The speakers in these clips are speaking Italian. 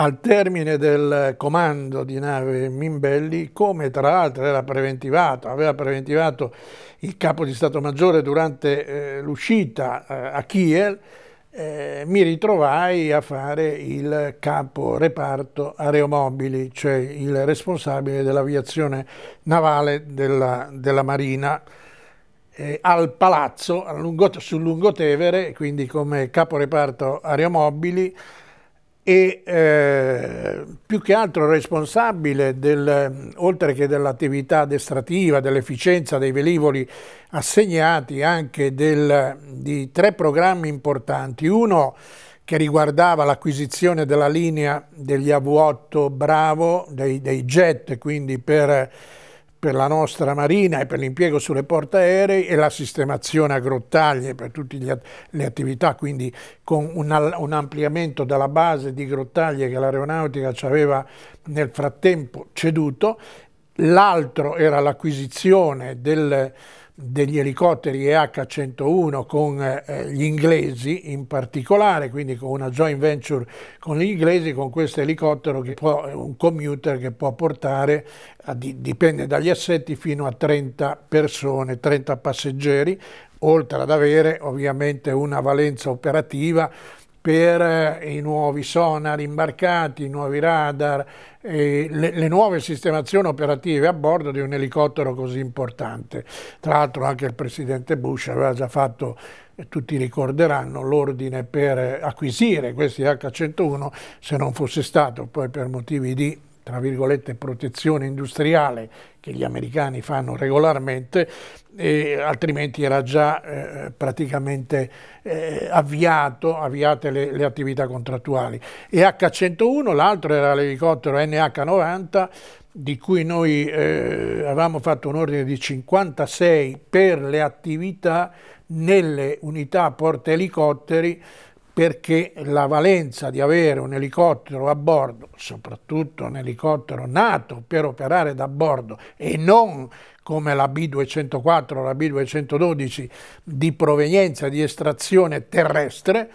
al termine del comando di nave Mimbelli, come tra l'altro era preventivato, aveva preventivato il capo di Stato Maggiore durante eh, l'uscita eh, a Kiel, eh, mi ritrovai a fare il capo reparto aeromobili, cioè il responsabile dell'aviazione navale della, della Marina, eh, al palazzo lungo, sul Lungotevere, quindi come capo reparto aeromobili, e eh, più che altro responsabile, del, oltre che dell'attività addestrativa, dell'efficienza dei velivoli assegnati, anche del, di tre programmi importanti. Uno che riguardava l'acquisizione della linea degli AV-8 Bravo, dei, dei jet, quindi per per la nostra marina e per l'impiego sulle portaerei e la sistemazione a grottaglie per tutte le attività, quindi con un, ampliamento della base di grottaglie che l'aeronautica ci aveva nel frattempo ceduto. L'altro era l'acquisizione del degli elicotteri EH-101 con eh, gli inglesi in particolare, quindi con una joint venture con gli inglesi, con questo elicottero che può, eh, un commuter che può portare, dipende dagli assetti, fino a 30 persone, 30 passeggeri, oltre ad avere ovviamente una valenza operativa per eh, i nuovi sonar imbarcati, i nuovi radar, eh, le, le, nuove sistemazioni operative a bordo di un elicottero così importante. Tra l'altro anche il presidente Bush aveva già fatto, eh, tutti ricorderanno, l'ordine per acquisire questi H-101 se non fosse stato poi per motivi di tra virgolette protezione industriale che gli americani fanno regolarmente, altrimenti era già eh, praticamente eh, avviato, avviate le, le, attività contrattuali. E H101, l'altro era l'elicottero NH90 di cui noi eh, avevamo fatto un ordine di 56 per le attività nelle unità porta elicotteri perché la valenza di avere un elicottero a bordo, soprattutto un elicottero nato per operare da bordo e non come la B204, la B212 di provenienza, di estrazione terrestre,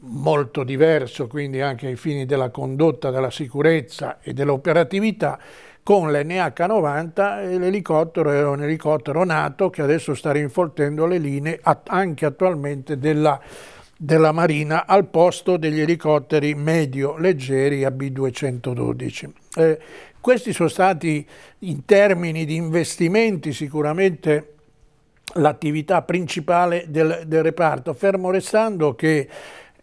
molto diverso quindi anche ai fini della condotta, della sicurezza e dell'operatività, con l'NH-90 l'elicottero era un elicottero NATO che adesso sta rinfoltendo le linee anche attualmente della, della Marina al posto degli elicotteri medio-leggeri a B-212. Eh, questi sono stati in termini di investimenti sicuramente l'attività principale del, del reparto, fermo restando che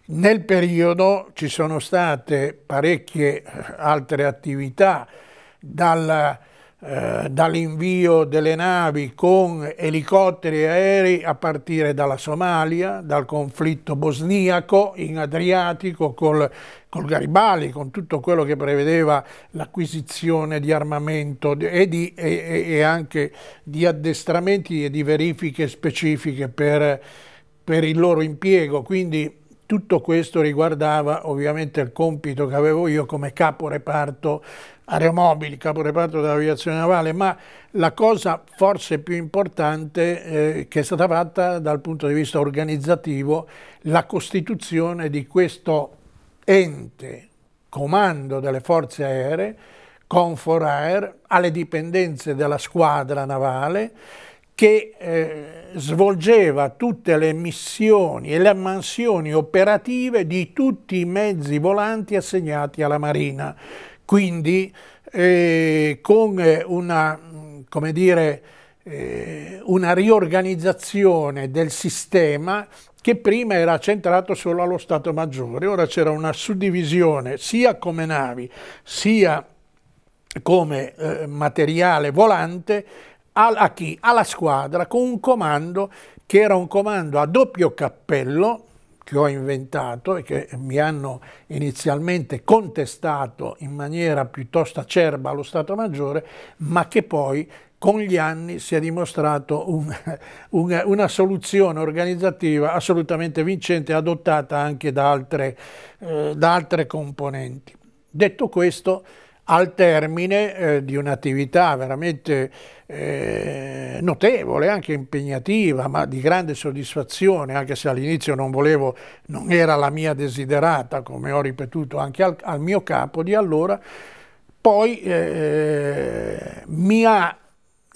nel periodo ci sono state parecchie eh, altre attività dal eh, dall'invio delle navi con elicotteri e aerei a partire dalla Somalia, dal conflitto bosniaco in Adriatico col col Garibaldi, con tutto quello che prevedeva l'acquisizione di armamento e, di, e, e, anche di addestramenti e di verifiche specifiche per, per il loro impiego. Quindi tutto questo riguardava ovviamente il compito che avevo io come capo reparto aeromobili, capo reparto dell'aviazione navale, ma la cosa forse più importante eh, che è stata fatta dal punto di vista organizzativo, la costituzione di questo ente comando delle forze aeree, Air, alle dipendenze della squadra navale, che eh, svolgeva tutte le missioni e le mansioni operative di tutti i mezzi volanti assegnati alla Marina. Quindi eh, con una, come dire, eh, una riorganizzazione del sistema che prima era centrato solo allo Stato Maggiore, ora c'era una suddivisione sia come navi sia come eh, materiale volante a chi? Alla squadra con un comando che era un comando a doppio cappello che ho inventato e che mi hanno inizialmente contestato in maniera piuttosto acerba allo Stato Maggiore, ma che poi con gli anni si è dimostrato un, un, una soluzione organizzativa assolutamente vincente adottata anche da altre, eh, da altre componenti. Detto questo, al termine eh, di un'attività veramente eh, notevole, anche impegnativa, ma di grande soddisfazione, anche se all'inizio non volevo, non era la mia desiderata, come ho ripetuto anche al, al mio capo di allora, poi eh, mi ha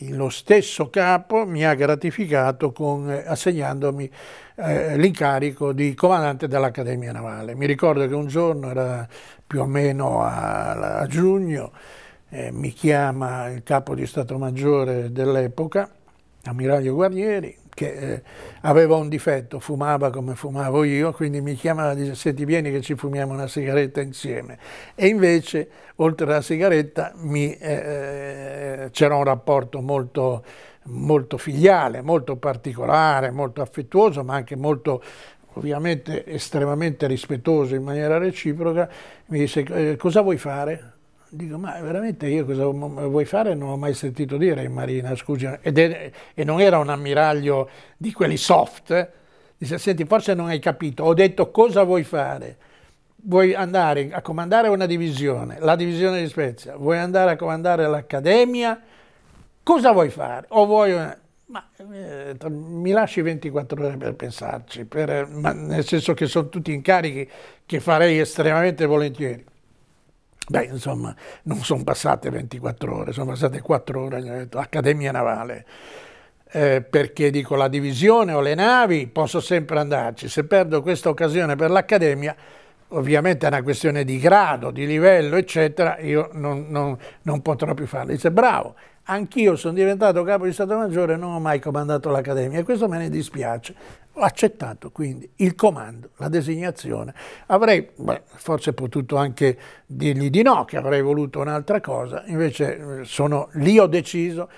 lo stesso capo mi ha gratificato con, eh, assegnandomi eh, l'incarico di comandante dell'Accademia Navale. Mi ricordo che un giorno, era più o meno a, a giugno, eh, mi chiama il capo di Stato Maggiore dell'epoca, ammiraglio Guarnieri, che eh, aveva un difetto, fumava come fumavo io, quindi mi chiamava e diceva senti vieni che ci fumiamo una sigaretta insieme. E invece oltre alla sigaretta eh, eh, c'era un rapporto molto, molto filiale, molto particolare, molto affettuoso, ma anche molto ovviamente estremamente rispettoso in maniera reciproca, mi disse eh, cosa vuoi fare? Dico, ma veramente io cosa vuoi fare? Non ho mai sentito dire in Marina, scusi. e non era un ammiraglio di quelli soft. Dice, senti, forse non hai capito. Ho detto, cosa vuoi fare? Vuoi andare a comandare una divisione, la divisione di Spezia? Vuoi andare a comandare l'Accademia? Cosa vuoi fare? O vuoi... Una... Ma eh, mi lasci 24 ore per pensarci, per, nel senso che sono tutti incarichi che farei estremamente volentieri Beh, insomma, non sono passate 24 ore, sono passate 4 ore, hanno Navale. Eh, perché dico la divisione o le navi posso sempre andarci, se perdo questa occasione per l'Accademia ovviamente è una questione di grado, di livello, eccetera, io non, non, non potrò più farlo. Dice, bravo, anch'io sono diventato capo di Stato Maggiore e non ho mai comandato l'Accademia e questo me ne dispiace, accettato quindi il comando, la designazione. Avrei beh, forse potuto anche dirgli di no, che avrei voluto un'altra cosa, invece eh, sono, lì ho deciso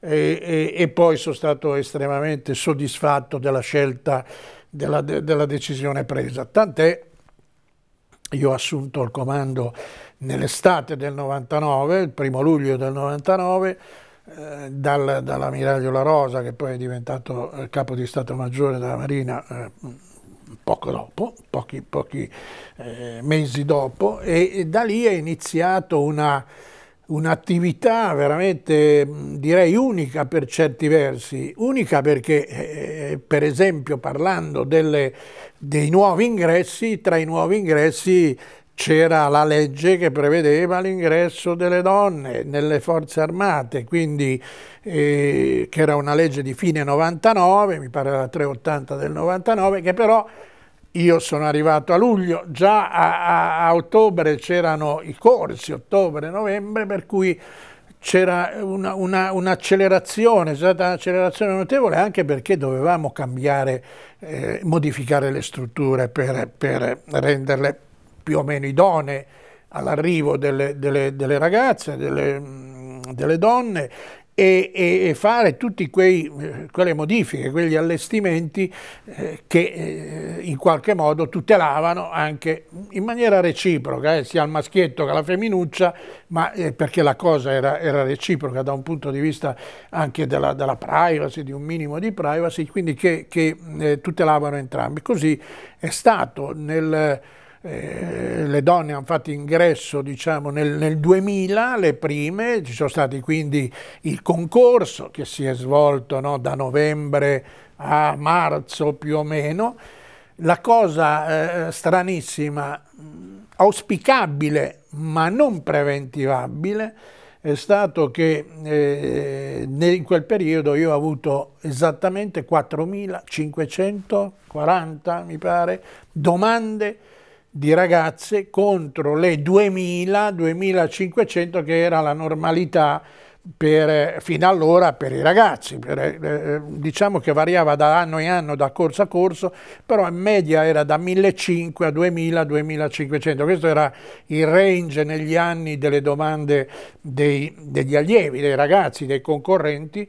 e, e, e, poi sono stato estremamente soddisfatto della scelta, della, de, della decisione presa. Tant'è, io ho assunto il comando nell'estate del 99, il primo luglio del 99, eh, dal, dall'ammiraglio La Rosa, che poi è diventato eh, capo di Stato Maggiore della Marina eh, poco dopo, pochi, pochi mesi dopo, e, da lì è iniziato una un'attività veramente direi unica per certi versi, unica perché per esempio parlando delle, dei nuovi ingressi, tra i nuovi ingressi c'era la legge che prevedeva l'ingresso delle donne nelle forze armate, quindi eh, che era una legge di fine 99, mi pare la 380 del 99, che però io sono arrivato a luglio, già a, a, a ottobre c'erano i corsi, ottobre-novembre, per cui c'era un'accelerazione, un è stata un'accelerazione notevole anche perché dovevamo cambiare, eh, modificare le strutture per, per renderle più o meno idonee all'arrivo delle, delle, delle, ragazze, delle, delle donne e, e, fare tutte eh, quelle modifiche, quegli allestimenti eh, che eh, in qualche modo tutelavano anche in maniera reciproca, eh, sia il maschietto che la femminuccia, ma eh, perché la cosa era, era, reciproca da un punto di vista anche della, della privacy, di un minimo di privacy, quindi che, che eh, tutelavano entrambi. Così è stato nel eh, le donne hanno fatto ingresso diciamo, nel, nel, 2000, le prime, ci sono stati quindi il concorso che si è svolto no, da novembre a marzo più o meno. La cosa eh, stranissima, auspicabile ma non preventivabile, è stato che eh, in quel periodo io ho avuto esattamente 4.540, mi pare, domande di ragazze contro le 2000-2500 che era la normalità per, eh, fino allora per i ragazzi, per, eh, eh, diciamo che variava da anno in anno, da corso a corso, però in media era da 1.500 a 2.000, 2.500, questo era il range negli anni delle domande dei, degli allievi, dei ragazzi, dei concorrenti,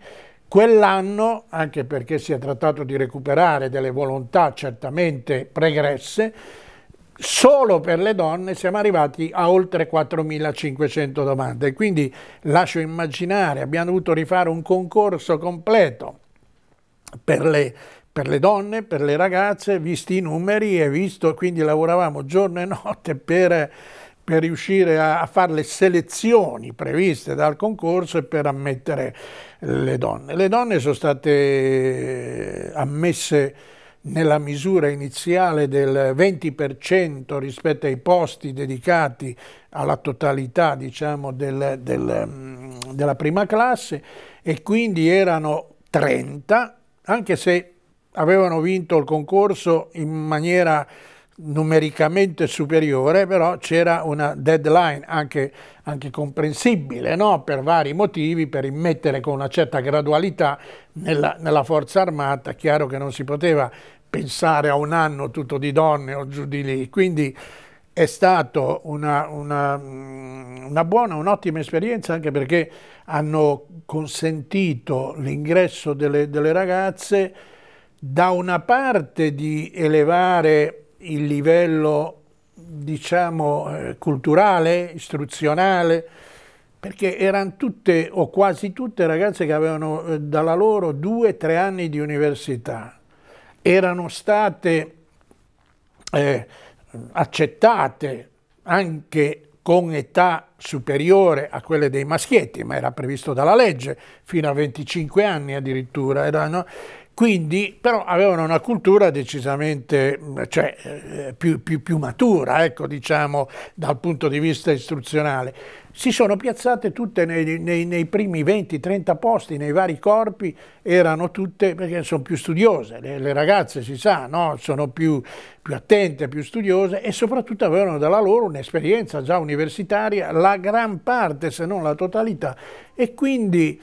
Quell'anno, anche perché si è trattato di recuperare delle volontà certamente pregresse, solo per le donne siamo arrivati a oltre 4.500 domande, quindi lascio immaginare, abbiamo dovuto rifare un concorso completo per le, per le donne, per le ragazze, visti i numeri e visto, quindi lavoravamo giorno e notte per, per riuscire a, a fare le selezioni previste dal concorso e per ammettere le donne. Le donne sono state ammesse nella misura iniziale del 20% rispetto ai posti dedicati alla totalità diciamo, del, del, mm, della prima classe e quindi erano 30, anche se avevano vinto il concorso in maniera numericamente superiore, però c'era una deadline anche, anche comprensibile no? per vari motivi, per immettere con una certa gradualità nella, nella forza armata, chiaro che non si poteva pensare a un anno tutto di donne o giù di lì, quindi è stata una, una, mm, una, buona, un'ottima esperienza anche perché hanno consentito l'ingresso delle, delle ragazze da una parte di elevare il livello diciamo eh, culturale, istruzionale, perché erano tutte o quasi tutte ragazze che avevano eh, dalla loro due, o tre anni di università, erano state eh, accettate anche con età superiore a quelle dei maschietti, ma era previsto dalla legge, fino a 25 anni addirittura, erano, quindi però avevano una cultura decisamente cioè, eh, più, più, più, matura, ecco, diciamo, dal punto di vista istruzionale. Si sono piazzate tutte nei, nei, nei primi 20-30 posti, nei vari corpi, erano tutte, perché sono più studiose, le, le ragazze si sa, no? sono più, più attente, più studiose e soprattutto avevano dalla loro un'esperienza già universitaria, la gran parte se non la totalità e quindi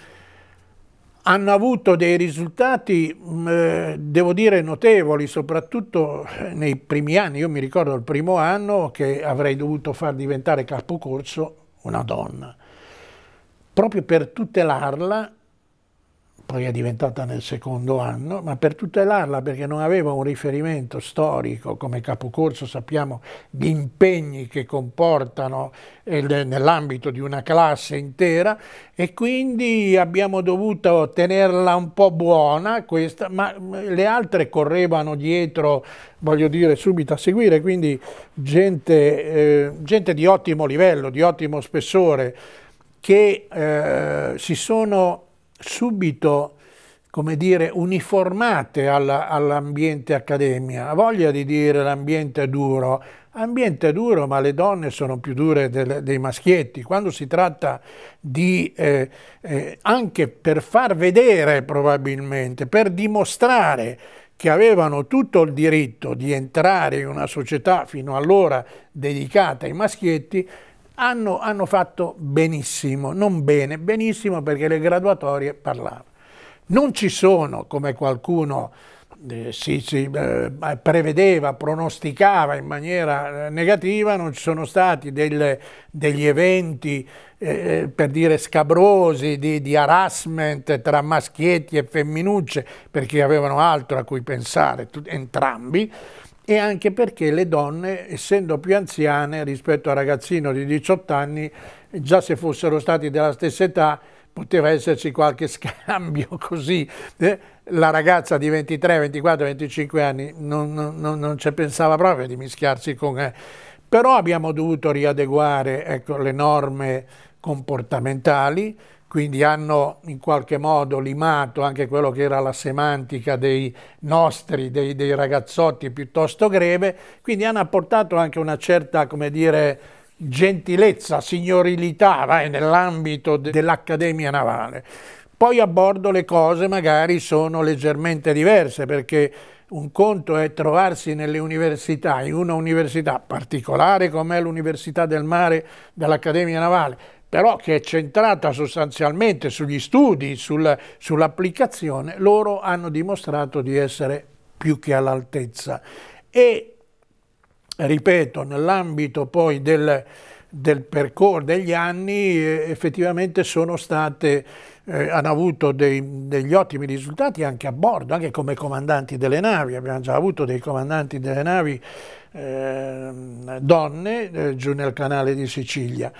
hanno avuto dei risultati, mm, eh, devo dire, notevoli, soprattutto eh, nei primi anni. Io mi ricordo il primo anno che avrei dovuto far diventare capocorso una donna, proprio per tutelarla poi è diventata nel secondo anno, ma per tutelarla perché non aveva un riferimento storico come capocorso, sappiamo gli impegni che comportano eh, nell'ambito di una classe intera e quindi abbiamo dovuto tenerla un po' buona questa, ma mm, le altre correvano dietro, voglio dire, subito a seguire, quindi gente, eh, gente di ottimo livello, di ottimo spessore che eh, si sono subito come dire, uniformate all'ambiente accademia. Ha voglia di dire l'ambiente è duro. Ambiente è duro, ma le donne sono più dure del, dei maschietti. Quando si tratta di, eh, eh, anche per far vedere probabilmente, per dimostrare che avevano tutto il diritto di entrare in una società fino allora dedicata ai maschietti, hanno, hanno fatto benissimo, non bene, benissimo perché le graduatorie parlavano. Non ci sono, come qualcuno eh, si, si eh, prevedeva, pronosticava in maniera eh, negativa, non ci sono stati delle, degli eventi eh, eh, per dire scabrosi di, di, harassment tra maschietti e femminucce perché avevano altro a cui pensare entrambi e anche perché le donne, essendo più anziane rispetto al ragazzino di 18 anni, già se fossero stati della stessa età, poteva esserci qualche scambio così. Eh? La ragazza di 23, 24, 25 anni non, non, non ci pensava proprio di mischiarsi con... Eh. Però abbiamo dovuto riadeguare ecco, le norme comportamentali, quindi hanno in qualche modo limato anche quello che era la semantica dei nostri, dei, dei ragazzotti piuttosto greve, quindi hanno apportato anche una certa, come dire, gentilezza, signorilità nell'ambito de dell'Accademia Navale. Poi a bordo le cose magari sono leggermente diverse perché un conto è trovarsi nelle università, in una università particolare come l'Università del Mare dell'Accademia Navale, però che è centrata sostanzialmente sugli studi, sul, sull'applicazione, loro hanno dimostrato di essere più che all'altezza. E, ripeto, nell'ambito poi del, del percorso degli anni eh, effettivamente sono state, eh, hanno avuto dei, degli ottimi risultati anche a bordo, anche come comandanti delle navi, abbiamo già avuto dei comandanti delle navi eh, donne eh, giù nel canale di Sicilia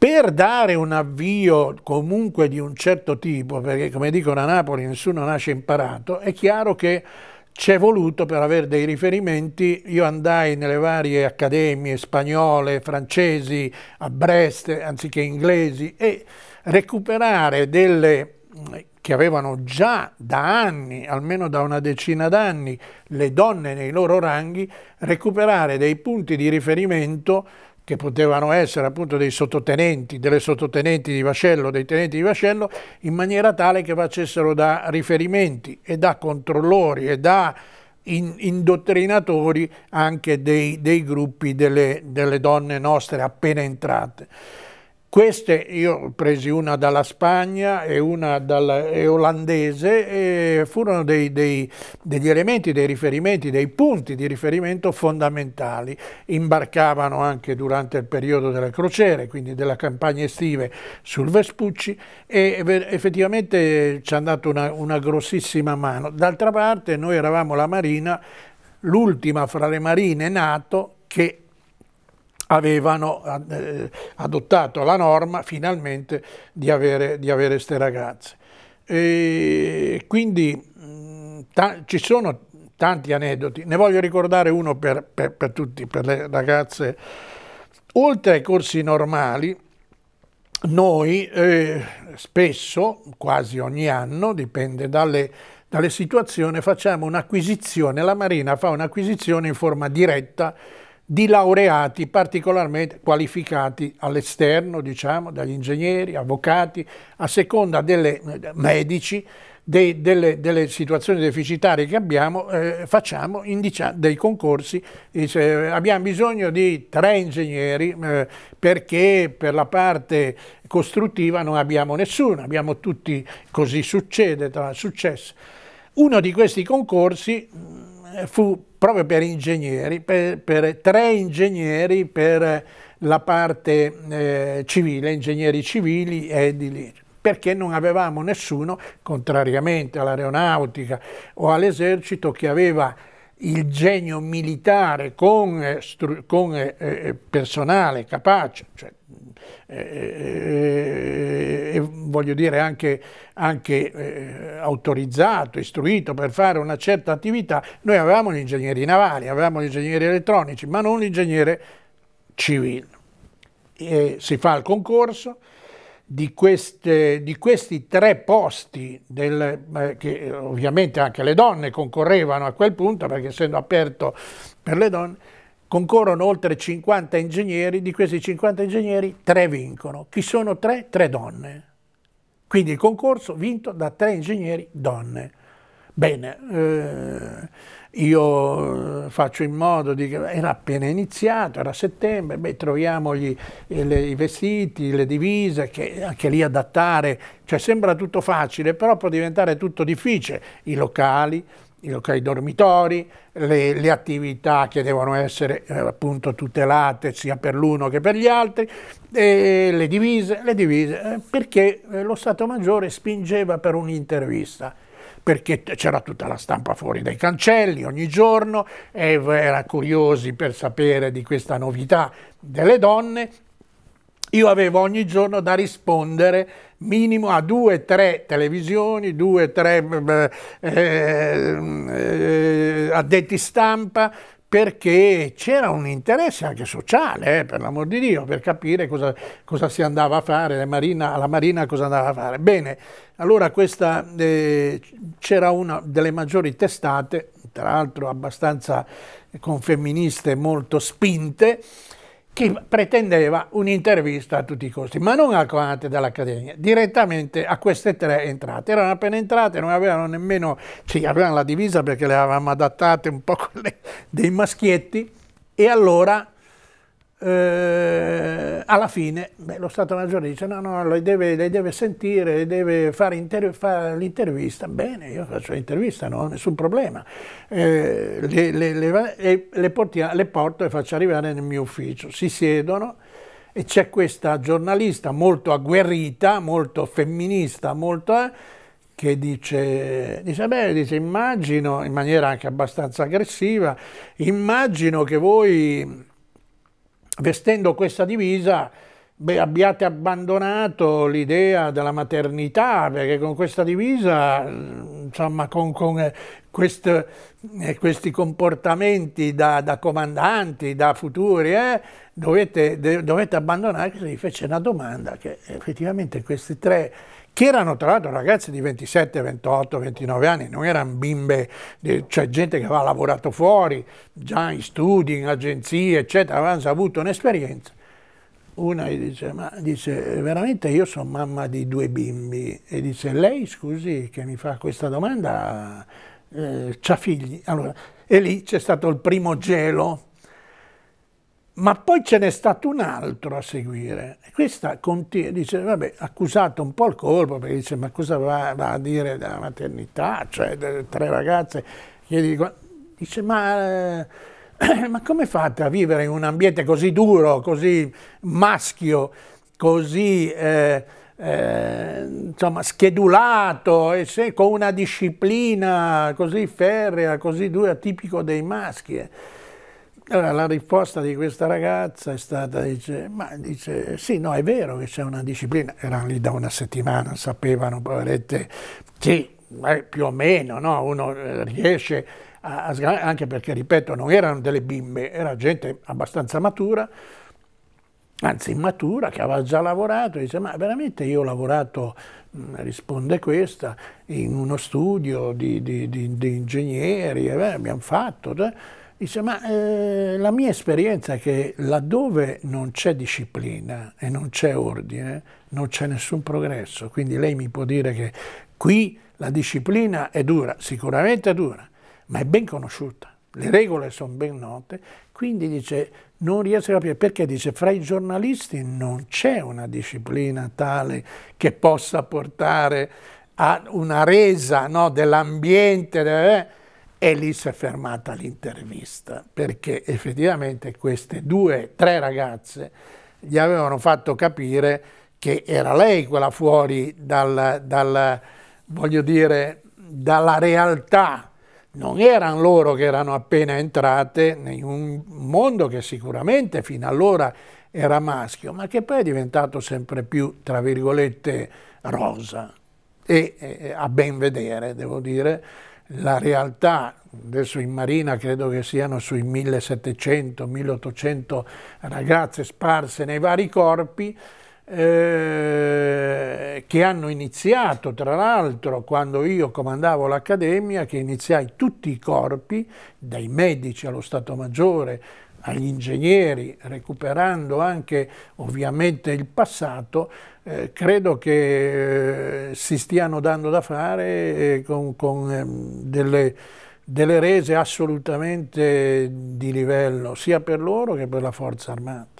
per dare un avvio comunque di un certo tipo, perché come dicono a Napoli nessuno nasce imparato, è chiaro che c'è voluto per avere dei riferimenti, io andai nelle varie accademie spagnole, francesi, a Brest, anziché inglesi, e recuperare delle mm, che avevano già da anni, almeno da una decina d'anni, le donne nei loro ranghi, recuperare dei punti di riferimento che potevano essere appunto dei sottotenenti, delle sottotenenti di vascello, dei tenenti di vascello, in maniera tale che facessero da riferimenti e da controllori e da indottrinatori anche dei, dei gruppi delle, delle donne nostre appena entrate. Queste io ho presi una dalla Spagna e una dalla, e olandese e furono dei, dei, degli elementi, dei riferimenti, dei punti di riferimento fondamentali. Imbarcavano anche durante il periodo delle crociere, quindi della campagna estive sul Vespucci e effettivamente ci hanno dato una, una grossissima mano. D'altra parte noi eravamo la Marina, l'ultima fra le marine NATO che avevano eh, adottato la norma finalmente di avere queste ragazze. E quindi mm, ci sono tanti aneddoti, ne voglio ricordare uno per, per, per tutti, per le ragazze. Oltre ai corsi normali, noi eh, spesso, quasi ogni anno, dipende dalle, dalle situazioni, facciamo un'acquisizione, la Marina fa un'acquisizione in forma diretta di laureati particolarmente qualificati all'esterno, diciamo, dagli ingegneri, avvocati, a seconda delle eh, medici, dei, delle, delle, situazioni deficitarie che abbiamo, eh, facciamo indicia, dei concorsi, dice, eh, abbiamo bisogno di tre ingegneri eh, perché per la parte costruttiva non abbiamo nessuno, abbiamo tutti, così succede, tra successo. Uno di questi concorsi mm, fu proprio per ingegneri, per, per tre ingegneri per la parte eh, civile, ingegneri civili e di lì, perché non avevamo nessuno, contrariamente all'aeronautica o all'esercito, che aveva il genio militare con, eh, con eh, eh, eh, personale capace, cioè, eh, eh, voglio dire anche, anche autorizzato, istruito per fare una certa attività, noi avevamo gli ingegneri navali, avevamo gli ingegneri elettronici, ma non l'ingegnere civile. si fa il concorso, di, queste, di, questi tre posti, del, eh, che eh, ovviamente anche le donne concorrevano a quel punto, perché essendo aperto per le donne, concorrono oltre 50 ingegneri, di questi 50 ingegneri tre vincono. Chi sono tre? Tre donne. Quindi il concorso vinto da tre ingegneri donne. Bene, eh, io eh, faccio in modo di... era appena iniziato, era settembre, beh, troviamo eh, le, i vestiti, le divise, che anche lì adattare, cioè sembra tutto facile, però può diventare tutto difficile, i locali, i locali dormitori, le, le, attività che devono essere eh, appunto tutelate sia per l'uno che per gli altri, le divise, le divise, eh, perché eh, lo Stato Maggiore spingeva per un'intervista perché c'era tutta la stampa fuori dai cancelli ogni giorno, e era curiosi per sapere di questa novità delle donne. Io avevo ogni giorno da rispondere minimo a due, o tre televisioni, due, o tre eh, eh, eh, addetti stampa perché c'era un interesse anche sociale, eh, per l'amor di Dio, per capire cosa, cosa si andava a fare, marina, alla Marina cosa andava a fare. Bene, allora questa eh, c'era una delle maggiori testate, tra l'altro abbastanza eh, con femministe molto spinte, che pretendeva un'intervista a tutti i costi, ma non al comandante dell'Accademia, direttamente a queste tre entrate. Erano appena entrate, non avevano nemmeno, sì, avevano la divisa perché le avevamo adattate un po' quelle dei maschietti e allora eh, alla fine beh, lo Stato Maggiore dice no, no, lei deve, lei deve sentire, lei deve fare, fare l'intervista, bene, io faccio l'intervista, no, nessun problema, eh, le, le, le, le, portia, le porto e faccio arrivare nel mio ufficio, si siedono e c'è questa giornalista molto agguerrita, molto femminista, molto... Eh, che dice, dice, beh, dice, immagino, in maniera anche abbastanza aggressiva, immagino che voi vestendo questa divisa beh, abbiate abbandonato l'idea della maternità, perché con questa divisa, mm, insomma, con, con eh, quest, eh, questi comportamenti da, da, comandanti, da futuri, eh, dovete, de, dovete abbandonare, si fece una domanda che effettivamente questi tre che erano tra l'altro ragazze di 27, 28, 29 anni, non erano bimbe, eh, cioè gente che aveva lavorato fuori, già in studi, in agenzie, eccetera, avevano avuto un'esperienza. Una gli dice, ma dice, veramente io sono mamma di due bimbi. E dice, lei, scusi, che mi fa questa domanda, eh, ha figli? Allora, e lì c'è stato il primo gelo ma poi ce n'è stato un altro a seguire. E Questa contiene, dice, vabbè, accusato un po' il colpo, perché dice, ma cosa va, va a dire della maternità, cioè delle tre ragazze? gli dico, dice, ma, eh, ma come fate a vivere in un ambiente così duro, così maschio, così... Eh, eh, insomma, schedulato e se, con una disciplina così ferrea, così dura, tipico dei maschi. Allora la risposta di questa ragazza è stata, dice, ma dice, sì, no, è vero che c'è una disciplina, erano lì da una settimana, sapevano, poverette, sì, più o meno, no? uno eh, riesce a, a, anche perché, ripeto, non erano delle bimbe, era gente abbastanza matura, anzi immatura, che aveva già lavorato, dice ma veramente io ho lavorato, risponde questa, in uno studio di, di, di, di ingegneri, eh, abbiamo fatto, eh, Dice, ma eh, la mia esperienza è che laddove non c'è disciplina e non c'è ordine, non c'è nessun progresso. Quindi lei mi può dire che qui la disciplina è dura, sicuramente è dura, ma è ben conosciuta, le regole sono ben note, quindi dice, non riesco a capire perché dice, fra i giornalisti non c'è una disciplina tale che possa portare a una resa no, dell'ambiente. Eh, e lì si è fermata l'intervista, perché effettivamente queste due, tre ragazze gli avevano fatto capire che era lei quella fuori dal, dal voglio dire, dalla realtà. Non erano loro che erano appena entrate in un mondo che sicuramente fino allora era maschio, ma che poi è diventato sempre più, tra virgolette, rosa. E eh, a ben vedere, devo dire, la realtà, adesso in Marina credo che siano sui 1700-1800 ragazze sparse nei vari corpi, eh, che hanno iniziato, tra l'altro, quando io comandavo l'accademia, che iniziai tutti i corpi, dai medici allo Stato Maggiore, agli ingegneri, recuperando anche ovviamente il passato, eh, credo che eh, si stiano dando da fare eh, con, con ehm, delle, delle rese assolutamente di livello, sia per loro che per la forza armata.